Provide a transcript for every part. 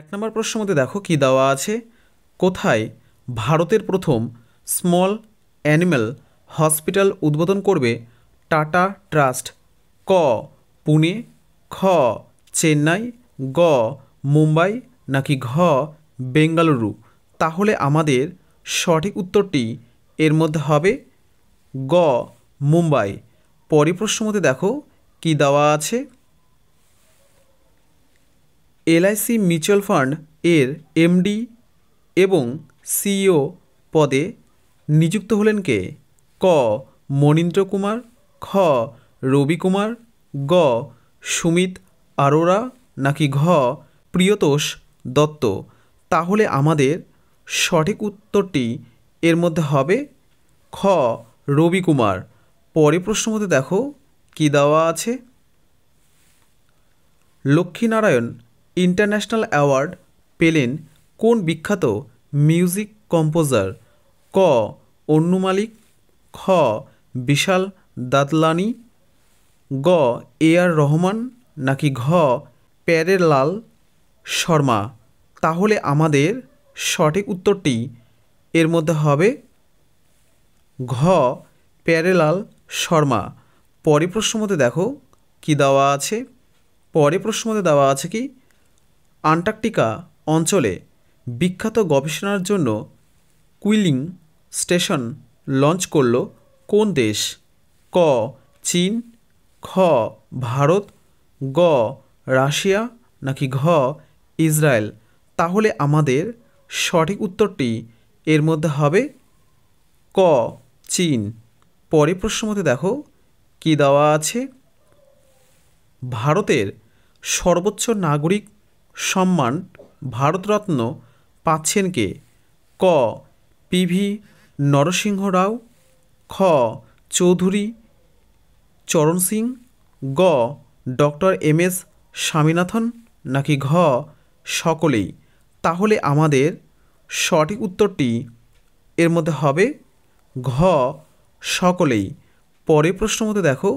এক নম্বর প্রশ্ন মধ্যে দেখো কি দেওয়া আছে কোথায় ভারতের প্রথম স্মল অ্যানিম্যাল হসপিটাল উদ্বোধন করবে টাটা ট্রাস্ট ক পুনে খ চেন্নাই গ মুম্বাই নাকি ঘ বেঙ্গালুরু তাহলে আমাদের সঠিক উত্তরটি এর মধ্যে হবে গ মুম্বাই পরে প্রশ্ন মতে দেখো কি দেওয়া আছে এলআইসি মিউচুয়াল ফান্ড এর এমডি এবং সিইও পদে নিযুক্ত হলেন কে ক মনীন্দ্র কুমার খ রবি কুমার গ সুমিত আরোরা নাকি ঘ প্রিয়তোষ দত্ত তাহলে আমাদের সঠিক উত্তরটি এর মধ্যে হবে খ রবি কুমার পরে প্রশ্ন মধ্যে দেখো কী দেওয়া আছে লক্ষ্মীনারায়ণ ইন্টারন্যাশনাল অ্যাওয়ার্ড পেলেন কোন বিখ্যাত মিউজিক কম্পোজার ক অন্নু মালিক খ বিশাল দাতলানি গ এ আর রহমান নাকি ঘ প্যারেলাল শর্মা তাহলে আমাদের সঠিক উত্তরটি এর মধ্যে হবে ঘ প্যারেলাল শর্মা পরে প্রশ্ন মতে দেখো কি দেওয়া আছে পরে প্রশ্ন মতে দেওয়া আছে কি আন্টার্কটিকা অঞ্চলে বিখ্যাত গবেষণার জন্য কুইলিং স্টেশন লঞ্চ করল কোন দেশ ক চীন খ ভারত গ রাশিয়া নাকি ঘ ইসরায়েল তাহলে আমাদের সঠিক উত্তরটি এর মধ্যে হবে ক চীন পরে প্রশ্ন মতে দেখো কি দেওয়া আছে ভারতের সর্বোচ্চ নাগরিক সম্মান ভারতরত্ন পাচ্ছেন কে ক পিভি নরসিংহ রাও খ চৌধুরী চরণ সিং গ ডক্টর এম এস স্বামীনাথন নাকি ঘ সকলেই তাহলে আমাদের সঠিক উত্তরটি এর মধ্যে হবে ঘ সকলেই পরে প্রশ্ন মতো দেখো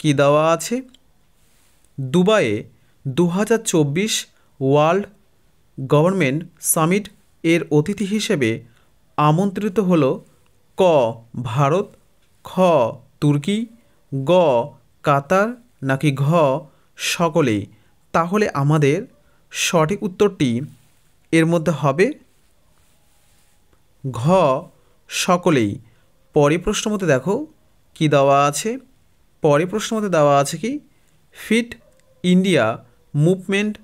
কী দেওয়া আছে দুবাইয়ে দু হাজার চব্বিশ ওয়ার্ল্ড গভর্নমেন্ট সামিট এর অতিথি হিসেবে আমন্ত্রিত হল ক ভারত খ তুর্কি গ কাতার নাকি ঘ সকলেই তাহলে আমাদের সঠিক উত্তরটি এর মধ্যে হবে ঘ সকলেই পরে প্রশ্ন মতে দেখো কি দেওয়া আছে পরে প্রশ্ন মতে দেওয়া আছে কি ফিট ইন্ডিয়া মুভমেন্ট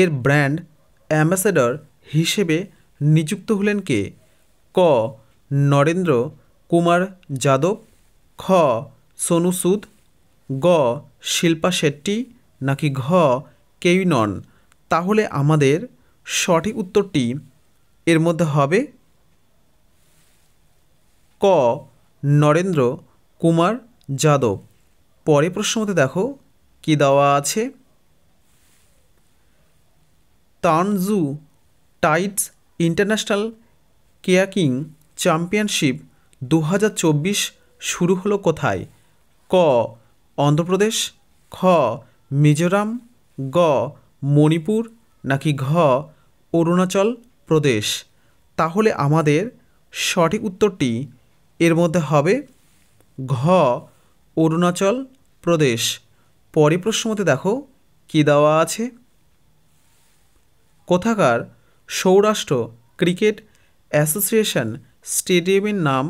এর ব্র্যান্ড অ্যাম্বাসেডর হিসেবে নিযুক্ত হলেন কে ক নরেন্দ্র কুমার যাদব খ সোনু সুদ গ শিল্পা শেট্টি নাকি ঘ কেউই নন তাহলে আমাদের সঠিক উত্তরটি এর মধ্যে হবে ক নরেন্দ্র কুমার যাদব পরে প্রশ্ন মতে দেখো কি দেওয়া আছে তানজু টাইটস ইন্টারন্যাশনাল কেয়াকিং চ্যাম্পিয়নশিপ দু শুরু হলো কোথায় ক অন্ধ্রপ্রদেশ খ মিজোরাম গ মণিপুর নাকি ঘ অরুণাচল প্রদেশ তাহলে আমাদের সঠিক উত্তরটি এর মধ্যে হবে ঘ অরুণাচল প্রদেশ পরে প্রশ্ন মতে দেখো কী দেওয়া আছে কোথাকার সৌরাষ্ট্র ক্রিকেট অ্যাসোসিয়েশন স্টেডিয়ামের নাম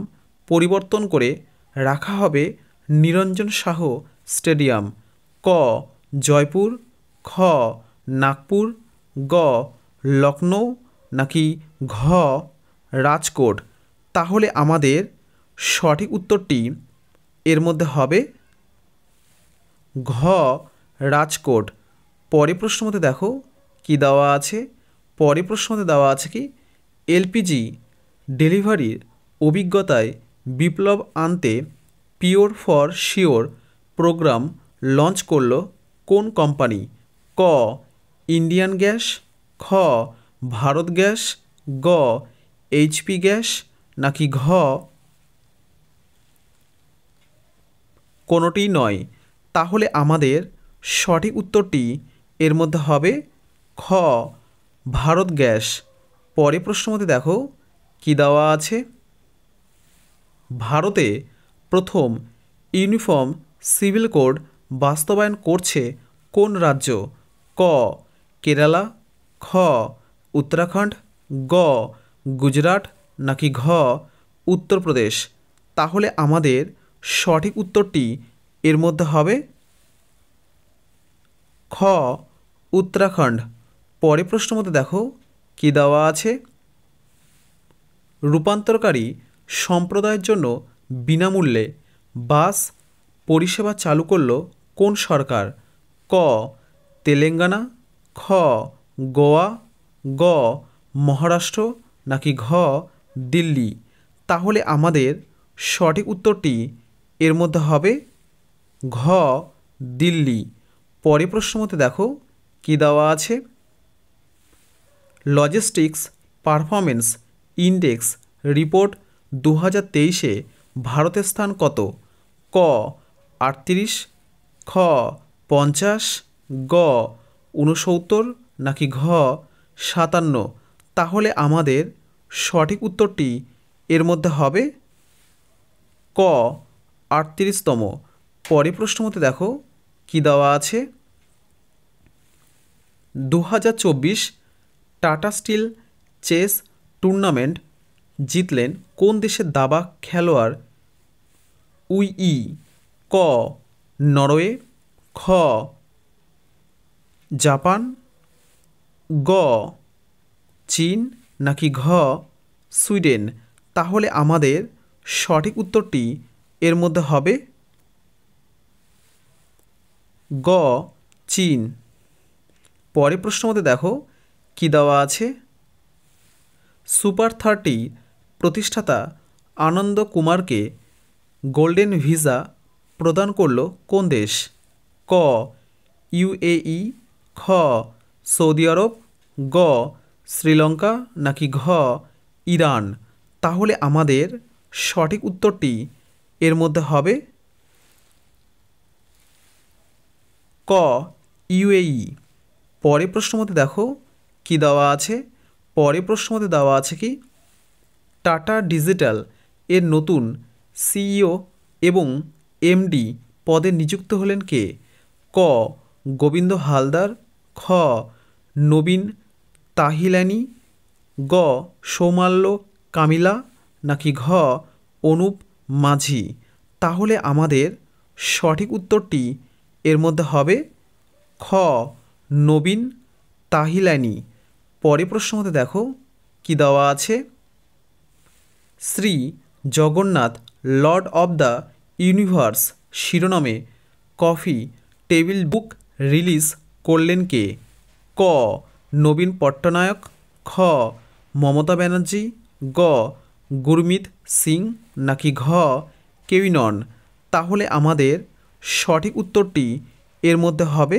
পরিবর্তন করে রাখা হবে নিরঞ্জন শাহ স্টেডিয়াম ক জয়পুর খ নাগপুর গ লখনৌ নাকি ঘ রাজকোট তাহলে আমাদের সঠিক উত্তরটি এর মধ্যে হবে ঘ রাজকোট পরে প্রশ্ন মতে দেখো কি দেওয়া আছে পরে প্রশ্নতে দেওয়া আছে কি এলপিজি ডেলিভারির অভিজ্ঞতায় বিপ্লব আনতে pure for sure program launch করল কোন কোম্পানি ক ইন্ডিয়ান গ্যাস খ ভারত গ্যাস গ এইচপি গ্যাস নাকি ঘ কোনোটি নয় তাহলে আমাদের সঠিক উত্তরটি এর মধ্যে হবে খ ভারত গ্যাস পরে প্রশ্ন মতে দেখো কি দেওয়া আছে ভারতে প্রথম ইউনিফর্ম সিভিল কোড বাস্তবায়ন করছে কোন রাজ্য ক কেরালা খ উত্তরাখণ্ড গ গুজরাট নাকি ঘ উত্তরপ্রদেশ তাহলে আমাদের সঠিক উত্তরটি এর মধ্যে হবে খ উত্তরাখণ্ড পরে প্রশ্ন মতো দেখো কি দেওয়া আছে রূপান্তরকারী সম্প্রদায়ের জন্য বিনামূল্যে বাস পরিষেবা চালু করল কোন সরকার ক তেলেঙ্গানা খ গোয়া গ মহারাষ্ট্র নাকি ঘ দিল্লি তাহলে আমাদের সঠিক উত্তরটি এর মধ্যে হবে ঘ দিল্লি পরে প্রশ্ন মতে দেখো কী দেওয়া আছে লজিস্টিক্স পারফরমেন্স ইন্ডেক্স রিপোর্ট দু হাজার তেইশে ভারতের স্থান কত ক আটত্রিশ খ পঞ্চাশ গ ঊনসত্তর নাকি ঘ সাতান্ন তাহলে আমাদের সঠিক উত্তরটি এর মধ্যে হবে ক আটত্রিশতম পরে প্রশ্ন মতে দেখো কী দেওয়া আছে দু হাজার চব্বিশ টাটা স্টিল চেস টুর্নামেন্ট জিতলেন কোন দেশের দাবা খেলোয়াড় উইই ক নরওয়ে খ জাপান গ চীন নাকি ঘ সুইডেন তাহলে আমাদের সঠিক উত্তরটি এর মধ্যে হবে গ চীন পরে প্রশ্ন মধ্যে দেখো কি দেওয়া আছে সুপার থার্টি প্রতিষ্ঠাতা আনন্দ কুমারকে গোল্ডেন ভিসা প্রদান করল কোন দেশ ক ইউএই খ সৌদি আরব গ শ্রীলঙ্কা নাকি ঘ ইরান তাহলে আমাদের সঠিক উত্তরটি এর মধ্যে হবে ক ইউএই পরে প্রশ্ন মতে দেখো কি দেওয়া আছে পরে প্রশ্নতে দেওয়া আছে কি টাটা ডিজিটাল এর নতুন সিইও এবং এমডি পদে নিযুক্ত হলেন কে ক গোবিন্দ হালদার খ নবীন তাহিলানি গ সৌমাল্য কামিলা নাকি ঘ অনুপ মাঝি তাহলে আমাদের সঠিক উত্তরটি এর মধ্যে হবে খ নবীন তাহিলানি পরে প্রশ্ন মতে দেখো কি দেওয়া আছে Shri Jagannath lord of the universe শিরোনামে কফি টেবিল বুক রিলিজ করলেন কে ক নবীন পট্টনায়ক খ মমতা ব্যানার্জি গ গুরমিত সিং নাকি ঘ কেউই নন তাহলে আমাদের সঠিক উত্তরটি এর মধ্যে হবে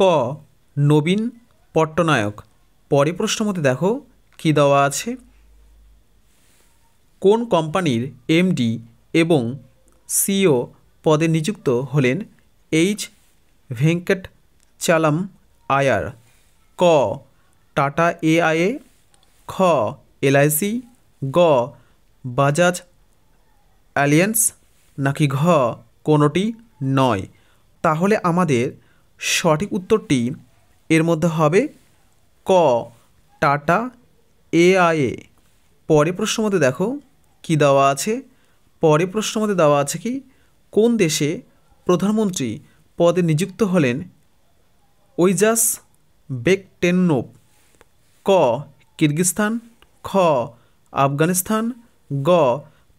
ক নবীন পট্টনায়ক পরে প্রশ্ন মতে দেখো কি দেওয়া আছে কোন কোম্পানির এমডি এবং সিও e পদে নিযুক্ত হলেন এইচ ভেঙ্কট চালাম আয়ার ক টাটা এআইএ খ এলআইসি গ বাজাজ অ্যালিয়েন্স নাকি ঘ কোনোটি নয় তাহলে আমাদের সঠিক উত্তরটি এর মধ্যে হবে ক টাটা এআইএ পরে প্রশ্ন মধ্যে দেখো কি দেওয়া আছে পরে প্রশ্ন মধ্যে দেওয়া আছে কি কোন দেশে প্রধানমন্ত্রী পদে নিযুক্ত হলেন ওইজাস বেকটেন্নোপ ক কিরগিস্তান খ আফগানিস্তান গ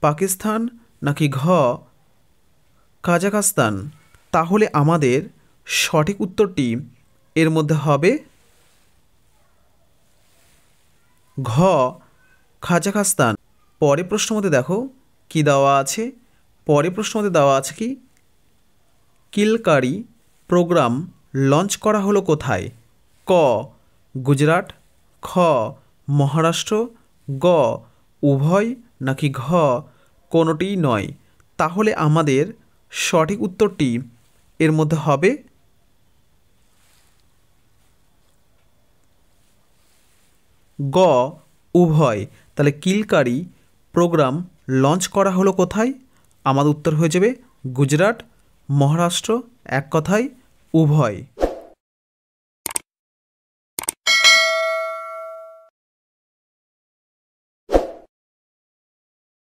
পাকিস্তান নাকি ঘ কাজাকাস্তান তাহলে আমাদের সঠিক উত্তরটি এর মধ্যে হবে ঘ খাজাখাস্তান পরে প্রশ্ন মধ্যে দেখো কি দেওয়া আছে পরে প্রশ্ন মধ্যে দেওয়া আছে কি কিলকারি প্রোগ্রাম লঞ্চ করা হলো কোথায় ক গুজরাট খ মহারাষ্ট্র গ উভয় নাকি ঘ কোনোটিই নয় তাহলে আমাদের সঠিক উত্তরটি এর মধ্যে হবে গ উভয় তাহলে কিলকারি প্রোগ্রাম লঞ্চ করা হলো কোথায় আমার উত্তর হয়ে যাবে গুজরাট মহারাষ্ট্র এক কথায় উভয়